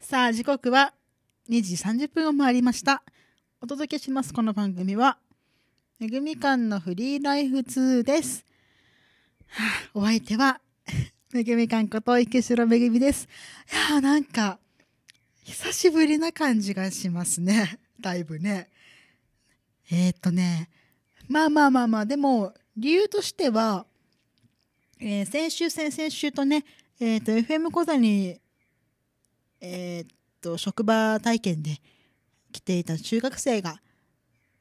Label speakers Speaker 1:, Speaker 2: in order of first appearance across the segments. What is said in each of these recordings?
Speaker 1: さあ時刻は2時30分を回りましたお届けしますこの番組はめぐみかんのフリーライフ2です、はあ、お相手は めぐみかんこと池城めぐみですいやなんか久しぶりな感じがしますねだいぶねえー、っとねまあまあまあまあでも理由としては、えー、先週先々週とねえーと、FM 講座にえー、っと職場体験で来ていた中学生が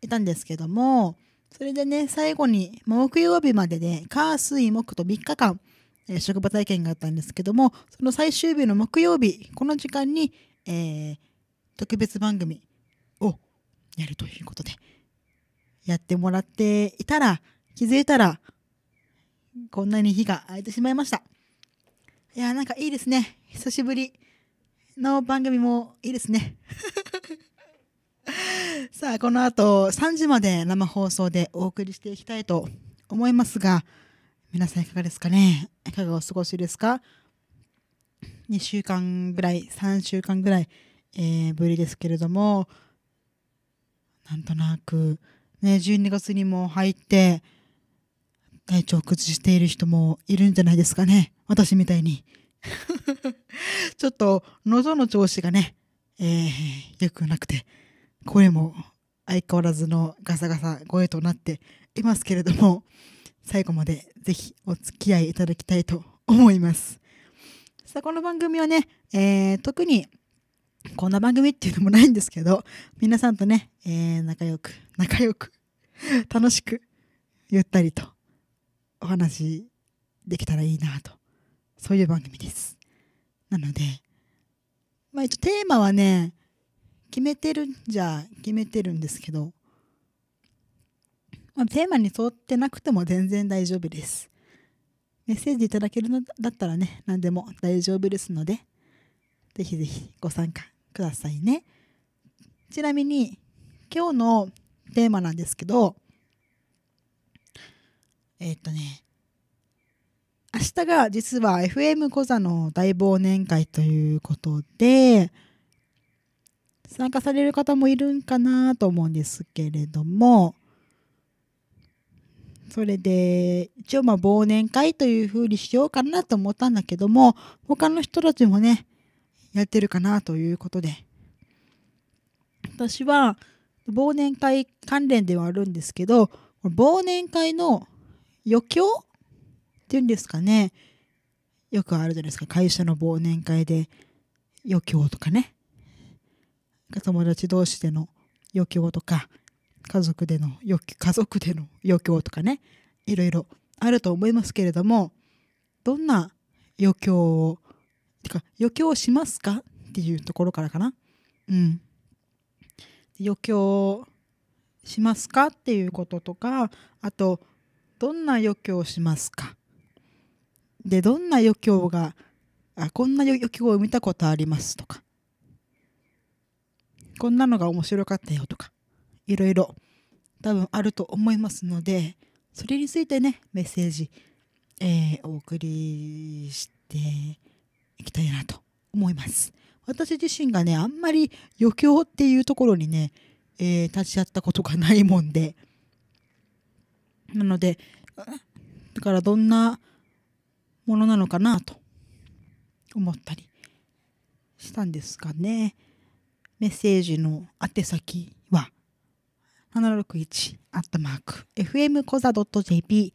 Speaker 1: いたんですけどもそれでね最後に木曜日までで火水木と3日間、えー、職場体験があったんですけどもその最終日の木曜日この時間に、えー、特別番組をやるということでやってもらっていたら気づいたらこんなに日が空いてしまいましたいやなんかいいですね久しぶりの番組もいいですね。さあ、この後3時まで生放送でお送りしていきたいと思いますが、皆さんいかがですかねいかがお過ごしですか ?2 週間ぐらい、3週間ぐらい、えー、ぶりですけれども、なんとなく、ね、12月にも入って、体調を崩している人もいるんじゃないですかね。私みたいに。ちょっと喉の調子がね、えー、良くなくて、声も相変わらずのガサガサ声となっていますけれども、最後までぜひお付き合いいただきたいと思います。さあ、この番組はね、えー、特にこんな番組っていうのもないんですけど、皆さんとね、えー、仲良く、仲良く、楽しく、ゆったりとお話できたらいいなとそういう番組ですなので、まあ、一応テーマはね決めてるんじゃ決めてるんですけど、まあ、テーマに沿ってなくても全然大丈夫ですメッセージいただけるのだったらね何でも大丈夫ですのでぜひぜひご参加くださいねちなみに今日のテーマなんですけどえっ、とね明日が実は FM 小座の大忘年会ということで、参加される方もいるんかなと思うんですけれども、それで、一応まあ忘年会というふうにしようかなと思ったんだけども、他の人たちもね、やってるかなということで。私は、忘年会関連ではあるんですけど、忘年会の余興っていうんですかねよくあるじゃないですか会社の忘年会で余興とかね友達同士での余興とか家族での余家族での余興とかねいろいろあると思いますけれどもどんな余興をてか余興をしますかっていうところからかなうん余興しますかっていうこととかあとどんな余興をしますかでどんな余興があこんな余興を見たことありますとかこんなのが面白かったよとかいろいろ多分あると思いますのでそれについてねメッセージ、えー、お送りしていきたいなと思います私自身がねあんまり余興っていうところにね、えー、立ち会ったことがないもんでなのでだからどんなものなのかなと思ったりしたんですかね。メッセージの宛先は761アットマーク FM コザ .jp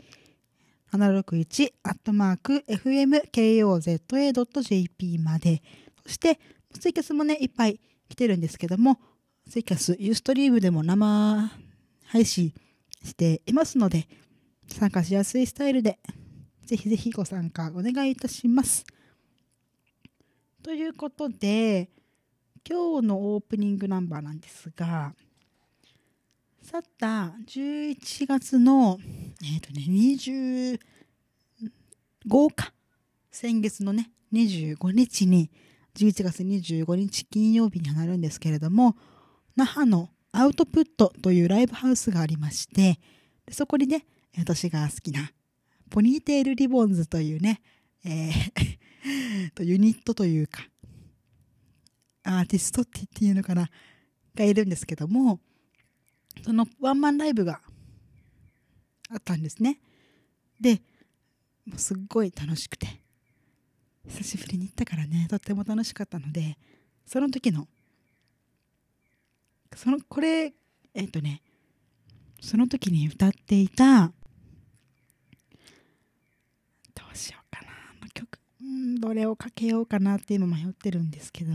Speaker 1: 761アットマーク FMKOZA.jp までそしてツイキャスもねいっぱい来てるんですけどもツイキャスユーストリームでも生配信していますので参加しやすいスタイルでぜひぜひご参加お願いいたします。ということで今日のオープニングナンバーなんですが去った11月の、えーとね、25日先月のね25日に11月25日金曜日になるんですけれども那覇のアウトプットというライブハウスがありましてそこにね私が好きなポニーテールリボンズというね、えー とユニットというか、アーティストって言っていうのかな、がいるんですけども、そのワンマンライブがあったんですね。で、もうすっごい楽しくて、久しぶりに行ったからね、とっても楽しかったので、その時の、その、これ、えっ、ー、とね、その時に歌っていたどうしようかな、ま曲うんどれをかけようかなって今迷ってるんですけどえっ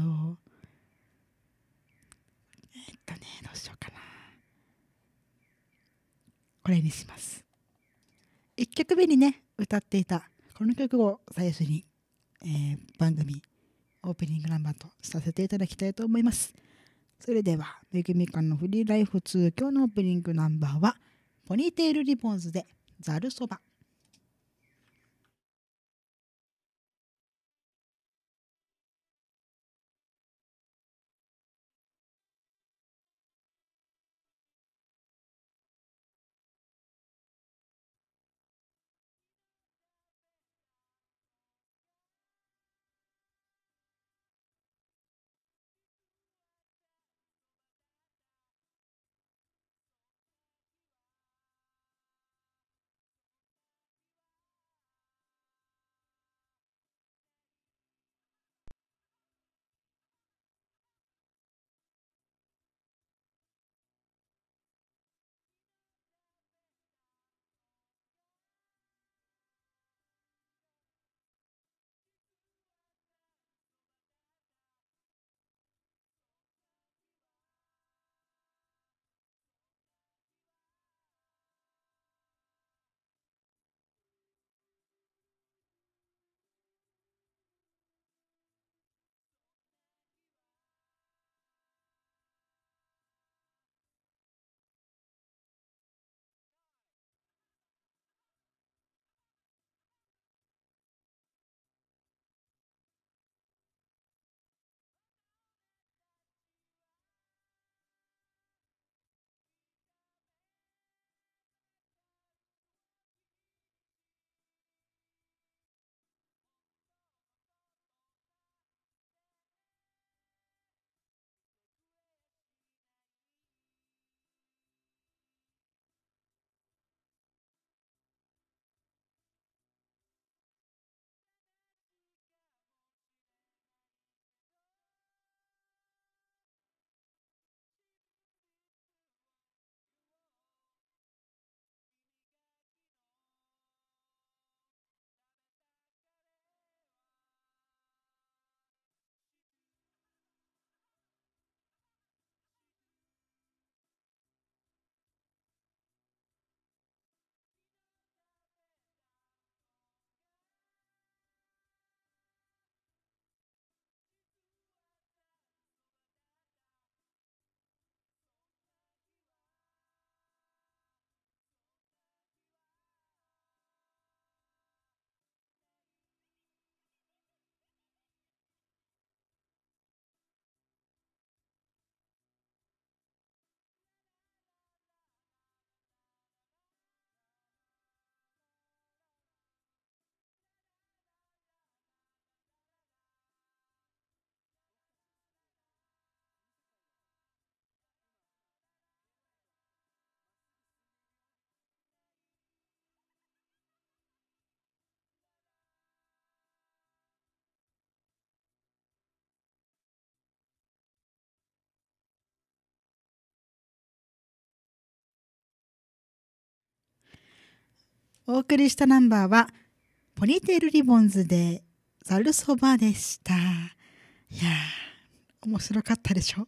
Speaker 1: とねどうしようかなこれにします1曲目にね歌っていたこの曲を最初に、えー、番組オープニングナンバーとさせていただきたいと思いますそれではめぐみかんのフリーライフ2今日のオープニングナンバーはポニーテールリボンズでざるそば
Speaker 2: お送りしたナンバーは、
Speaker 1: ポニーテールリボンズでザルそばでした。いやー、面白かったでしょ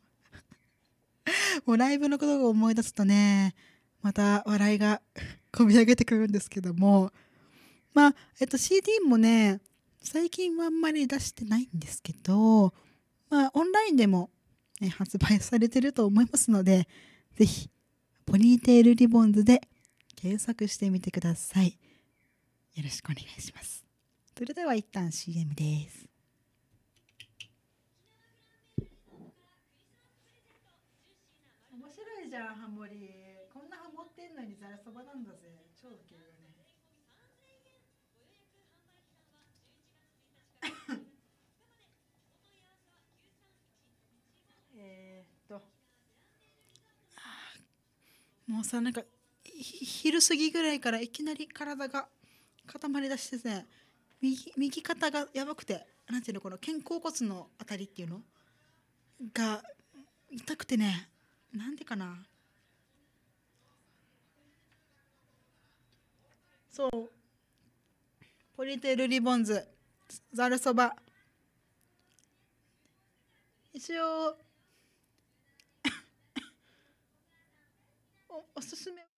Speaker 1: もうライブのことを思い出すとね、また笑いがこみ上げてくるんですけども、まあ、えっと CD もね、最近はあんまり出してないんですけど、まあ、オンラインでも、ね、発売されてると思いますので、ぜひ、ポニーテールリボンズで検索してみてくださいよろしくお願いしますそれでは一旦 CM です面白いじゃんハモリこんなハモってんのにざらそばなんだぜ超ウケるよね えっともうさなんか昼過ぎぐらいからいきなり体が固まりだしてね右右肩がやばくてなんていうのこの肩甲骨のあたりっていうのが痛くてねなんでかなそうポリテールリボンズざるそば一応
Speaker 2: おおすすめ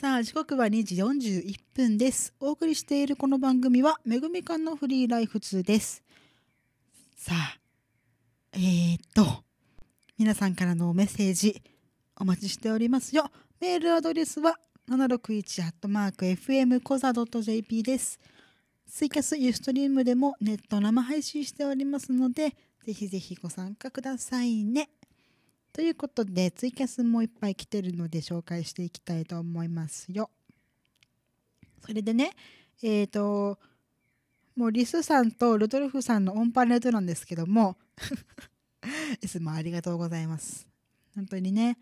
Speaker 1: さあ時刻は2時41分ですお送りしているこの番組はめぐみかんのフリーライフ2ですさあえー、っと皆さんからのメッセージお待ちしておりますよメールアドレスは 761-fm コザ .jp ですツイキャスユーストリームでもネット生配信しておりますのでぜひぜひご参加くださいねということでツイキャスもいっぱい来てるので紹介していきたいと思いますよ。それでねえっ、ー、ともうリスさんとルドルフさんのオンパレードなんですけども いつもありがとうございます。本当にね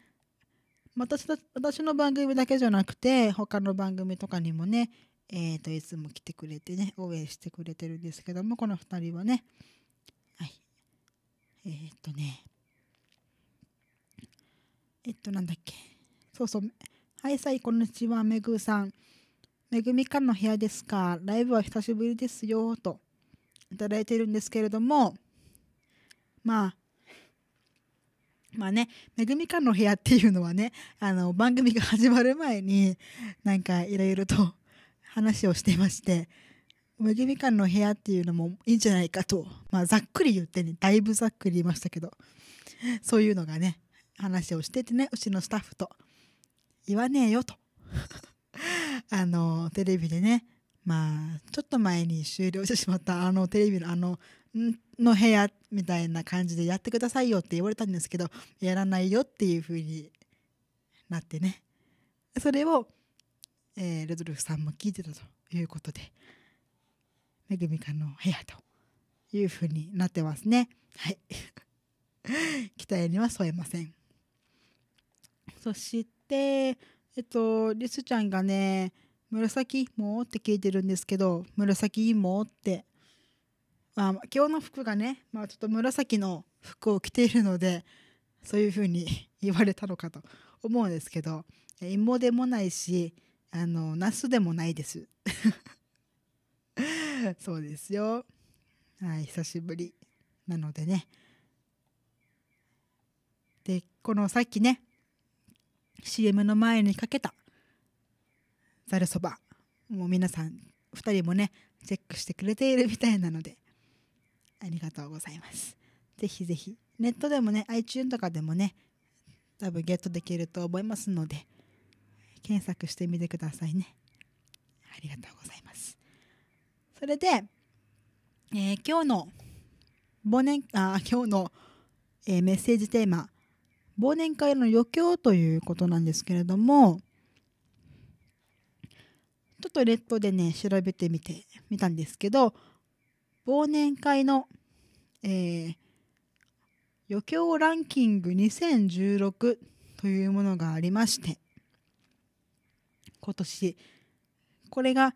Speaker 1: 私私の番組だけじゃなくて他の番組とかにもね、えーと、といつも来てくれてね応援してくれてるんですけどもこの2人はねはいえー、っとねえっとなんだっけそうそうはいさいこんにちはめぐさんめぐみかんの部屋ですかライブは久しぶりですよといただいてるんですけれどもまあまあね、めぐみかんの部屋っていうのはね、あの、番組が始まる前に、なんかいろいろと 話をしていまして、めぐみかんの部屋っていうのもいいんじゃないかと、まあざっくり言ってね、だいぶざっくり言いましたけど、そういうのがね、話をしててねうちのスタッフと言わねえよと あのテレビでねまあちょっと前に終了してしまったあのテレビのあのの部屋みたいな感じでやってくださいよって言われたんですけどやらないよっていう風になってねそれを、えー、ルドルフさんも聞いてたということでめぐみかの部屋という風になってますねはい 期待には添えませんそして、えっと、リスちゃんがね、紫芋って聞いてるんですけど、紫芋って、まあ、今日の服がね、まあ、ちょっと紫の服を着ているので、そういうふうに言われたのかと思うんですけど、芋でもないし、あの、ナスでもないです。そうですよ。はい、久しぶり。なのでね。で、このさっきね、CM の前にかけたざるそばもう皆さん2人もねチェックしてくれているみたいなのでありがとうございますぜひぜひネットでもね iTune とかでもね多分ゲットできると思いますので検索してみてくださいねありがとうございますそれで、えー、今日の忘年あ今日の、えー、メッセージテーマ忘年会の余興ということなんですけれどもちょっとネットでね調べてみてみたんですけど忘年会の、えー、余興ランキング2016というものがありまして今年これが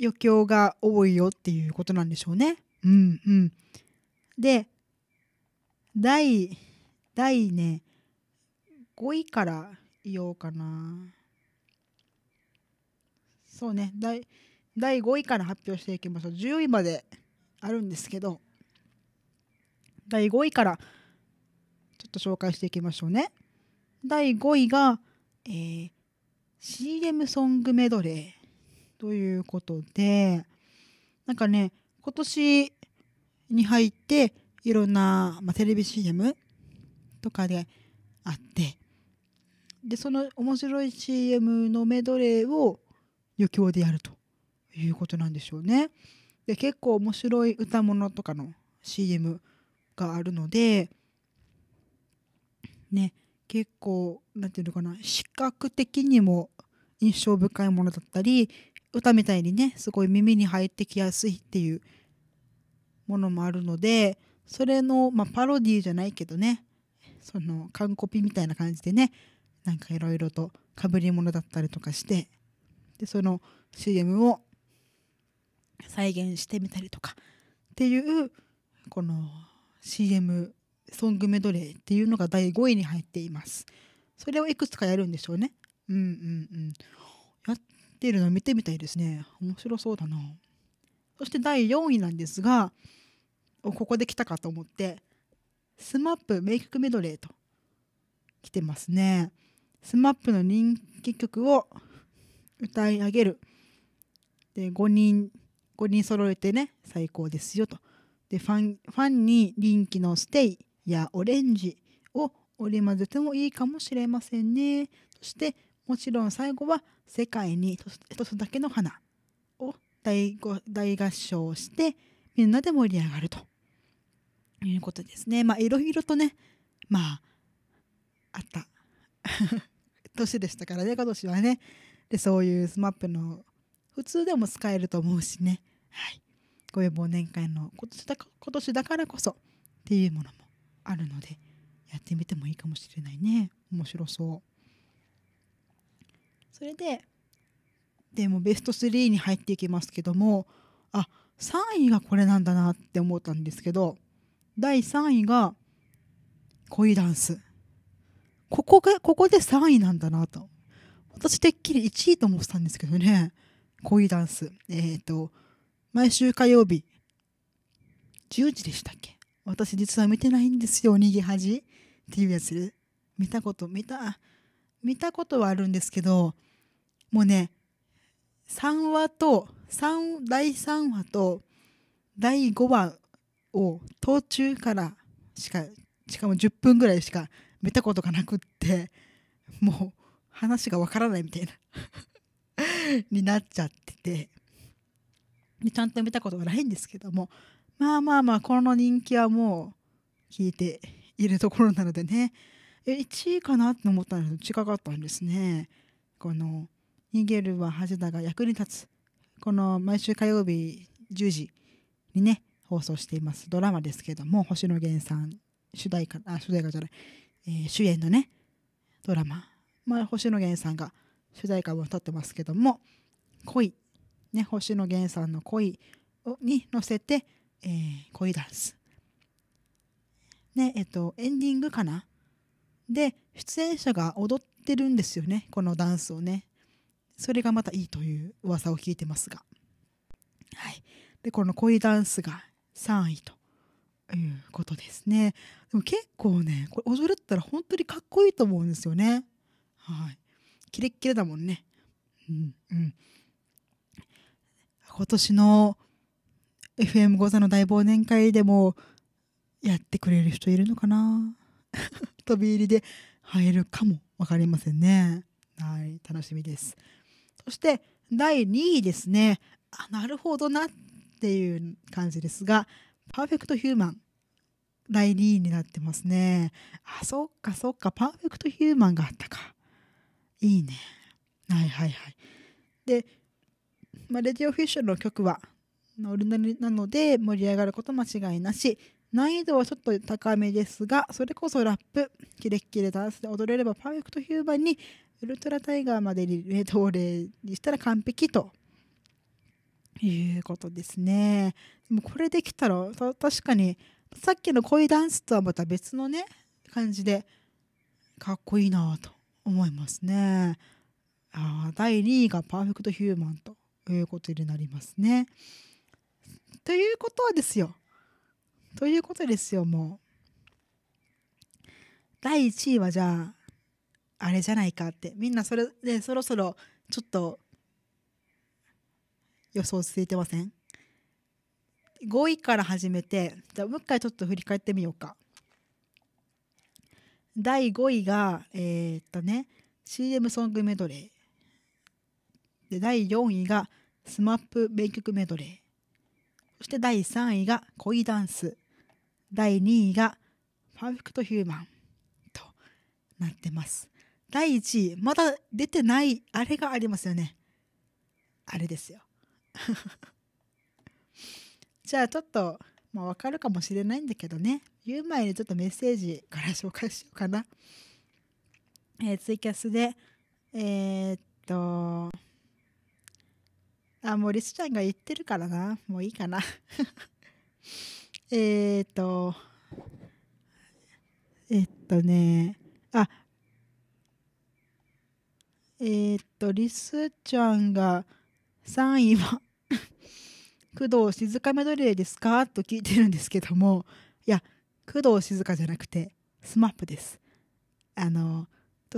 Speaker 1: 余興が多いよっていうことなんでしょうね。
Speaker 2: うんうん、
Speaker 1: で第第ね5位から言おうかなそうね第第5位から発表していきましょう10位まであるんですけど第5位からちょっと紹介していきましょうね第5位が、えー、CM ソングメドレーということでなんかね今年に入っていろんな、まあ、テレビ CM とかであってでその面白い CM のメドレーを余興でやるということなんでしょうね。で結構面白い歌物とかの CM があるのでね結構何て言うのかな視覚的にも印象深いものだったり歌みたいにねすごい耳に入ってきやすいっていうものもあるのでそれの、まあ、パロディーじゃないけどねその完コピみたいな感じでねなんかいろいろとかぶり物だったりとかしてでその CM を再現してみたりとかっていうこの CM ソングメドレーっていうのが第5位に入っていますそれをいくつかやるんでしょうねうんうんうんやってるの見てみたいですね面白そうだなそして第4位なんですがここで来たかと思って SMAP 名曲メドレーと来てますね SMAP の人気曲を歌い上げるで5人5人揃えてね最高ですよとでファンファンに人気の「ステイ」や「オレンジ」を織り交ぜてもいいかもしれませんねそしてもちろん最後は「世界に一つだけの花」を大大合唱してみんなで盛り上がるということですねまあいろいろとねまああった 年でしたからね今年はねでそういう SMAP の普通でも使えると思うしね、はい、ご要望年会の今年だ今年だからこそっていうものもあるのでやってみてもいいかもしれないね面白そうそれででもベスト3に入っていきますけどもあ3位がこれなんだなって思ったんですけど第3位が恋ダンスここがここで3位なんだなと私てっきり1位と思ってたんですけどねこういうダンスえっ、ー、と毎週火曜日10時でしたっけ私実は見てないんですよ逃げ恥っていうやつで見たこと見た見たことはあるんですけどもうね3話と3第3話と第5話を途中からしかしかも10分ぐらいしか見たことがなくってもう話がわからないみたいなになっちゃっててちゃんと見たことがないんですけどもまあまあまあこの人気はもう聞いているところなのでね1位かなって思ったんですけど違かったんですね。この逃げるは恥だが役に立つこの毎週火曜日10時にね放送していますドラマですけども星野源さん主題歌あ主題歌じゃないえー、主演のねドラマ、まあ、星野源さんが主題歌を歌ってますけども恋、ね、星野源さんの恋に乗せて、えー、恋ダンス。ねえっと、エンディングかなで出演者が踊ってるんですよねこのダンスをねそれがまたいいという噂を聞いてますが、はい、でこの恋ダンスが3位ということですねでも結構ねこれ踊るったら本当にかっこいいと思うんですよねはいキレッキレだもんねうんうん今年の FM 講座の大忘年会でもやってくれる人いるのかな 飛び入りで入るかも分かりませんねはい楽しみですそして第2位ですねあなるほどなっていう感じですが「パーフェクトヒューマン」ライリーになってますね。あ、そっかそっか、パーフェクトヒューマンがあったか。いいね。はいはいはい。で、まあ、レディオフィッシュの曲はオルノルなので盛り上がること間違いなし。難易度はちょっと高めですが、それこそラップ、キレッキレダンスで踊れればパーフェクトヒューマンにウルトラタイガーまでリ同例にしたら完璧ということですね。でもこれできたら確かにさっきの恋ダンスとはまた別のね感じでかっこいいなと思いますね。あ第2位が「パーフェクト・ヒューマン」ということになりますね。ということはですよ。ということですよもう。第1位はじゃああれじゃないかってみんなそれで、ね、そろそろちょっと予想ついてません5位から始めてじゃあもう一回ちょっと振り返ってみようか第5位がえー、っとね CM ソングメドレーで第4位が SMAP 名曲メドレーそして第3位が恋ダンス第2位がパーフェクトヒューマンとなってます第1位まだ出てないあれがありますよねあれですよじゃあちょっと、まあ、わかるかもしれないんだけどね言う前にちょっとメッセージから紹介しようかな、えー、ツイキャスでえー、っとあもうリスちゃんが言ってるからなもういいかな えっとえっとねあえー、っとリスちゃんが3位は工藤静香メドレーですかと聞いてるんですけども、いや、工藤静香じゃなくて、スマップです。あの、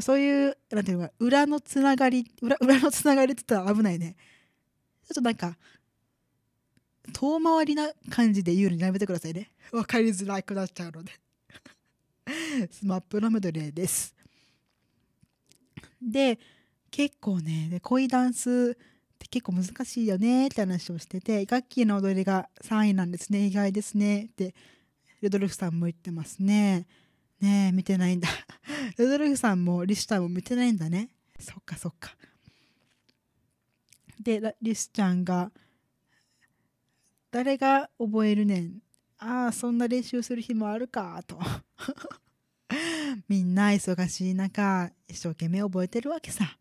Speaker 1: そういう、なんていうか、裏のつながり、裏裏のつながりって言ったら危ないね。ちょっとなんか、遠回りな感じで言うのやめてくださいね。わかりづらくなっちゃうので スマップのメドレーです。で、結構ね、で恋ダンスって結構難しいよねって話をしてて楽器の踊りが3位なんですね意外ですねってルドルフさんも言ってますねねえ見てないんだ ルドルフさんもリシタも見てないんだねそっかそっかでリスちゃんが「誰が覚えるねんああそんな練習する日もあるか」と みんな忙しい中一生懸命覚えてるわけさ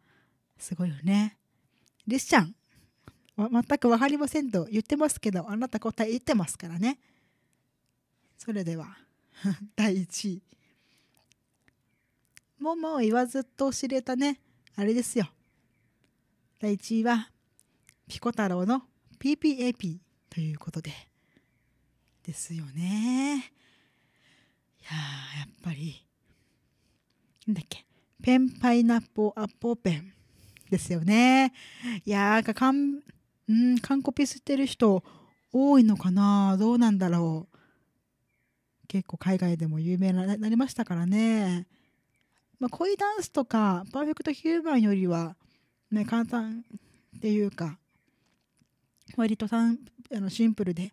Speaker 1: すごいよねリスちゃん全く分かりませんと言ってますけどあなた答え言ってますからねそれでは 第1位もうもう言わずと知れたねあれですよ第1位はピコ太郎の PPAP ということでですよねいややっぱりなんだっけペンパイナップアッポーペンですよね。いやー、んん、うん、完コピしてる人多いのかなどうなんだろう。結構海外でも有名になりましたからね。まあ、恋ダンスとか、パーフェクトヒューマンよりは、ね、簡単っていうか、割とさんあのシンプルで、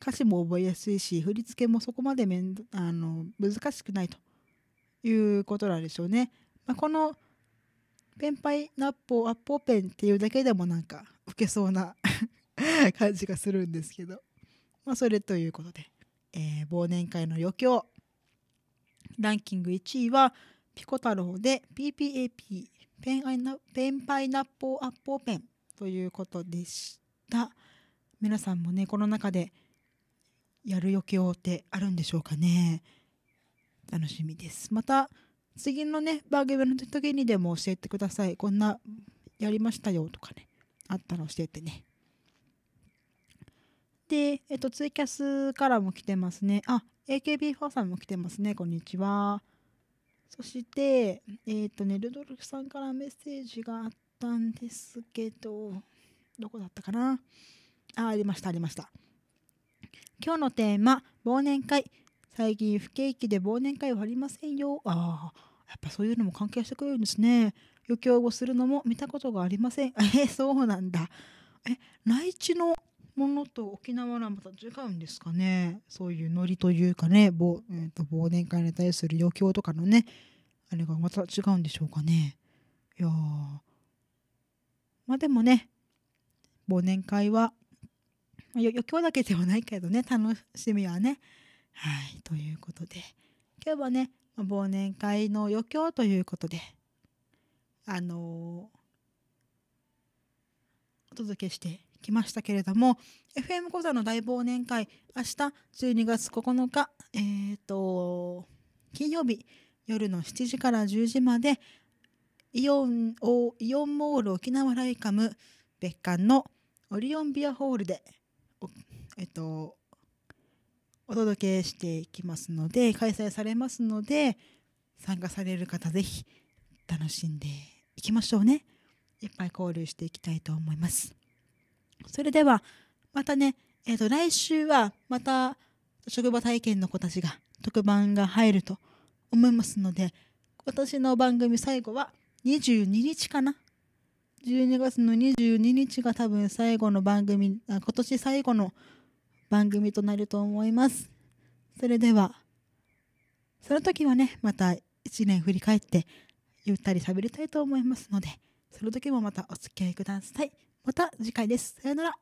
Speaker 1: 歌詞も覚えやすいし、振り付けもそこまであの難しくないということなんでしょうね。まあ、このペンパイナッポーアッポーペンっていうだけでもなんか受けそうな 感じがするんですけど、まあ、それということで、えー、忘年会の余興ランキング1位はピコ太郎で PPAP ペンアイナペンパイナッポーアッポーペンということでした皆さんもねこの中でやる余興ってあるんでしょうかね楽しみですまた次のね番組の時にでも教えてくださいこんなやりましたよとかねあったら教えてねで、えっと、ツイキャスからも来てますねあ AKB4 さんも来てますねこんにちはそしてえっ、とねルドルフさんからメッセージがあったんですけどどこだったかなあありましたありました今日のテーマ忘年会最近不景気で忘年会はありませんよ。ああ、やっぱそういうのも関係してくるんですね。余興をするのも見たことがありません。え、そうなんだ。え、内地のものと沖縄はまた違うんですかね。そういうノリというかね、忘,、えーと、と忘年会に対する余興とかのね、あれがまた違うんでしょうかね。いやまあでもね、忘年会は、余興だけではないけどね、楽しみはね。はいということで今日はね忘年会の余興ということであのー、お届けしてきましたけれども FM 講座の大忘年会明日12月9日えーと、金曜日夜の7時から10時までイオンおイオンモール沖縄ライカム別館のオリオンビアホールで、えっと、お届けしていきますので開催されますので参加される方ぜひ楽しんでいきましょうねいっぱい交流していきたいと思いますそれではまたねえっ、ー、と来週はまた職場体験の子たちが特番が入ると思いますので今年の番組最後は22日かな12月の22日が多分最後の番組今年最後の番組となると思います。それでは、その時はね、また1年振り返って、ゆったり喋りたいと思いますので、その時もまたお付き合いください。また次回です。さよなら。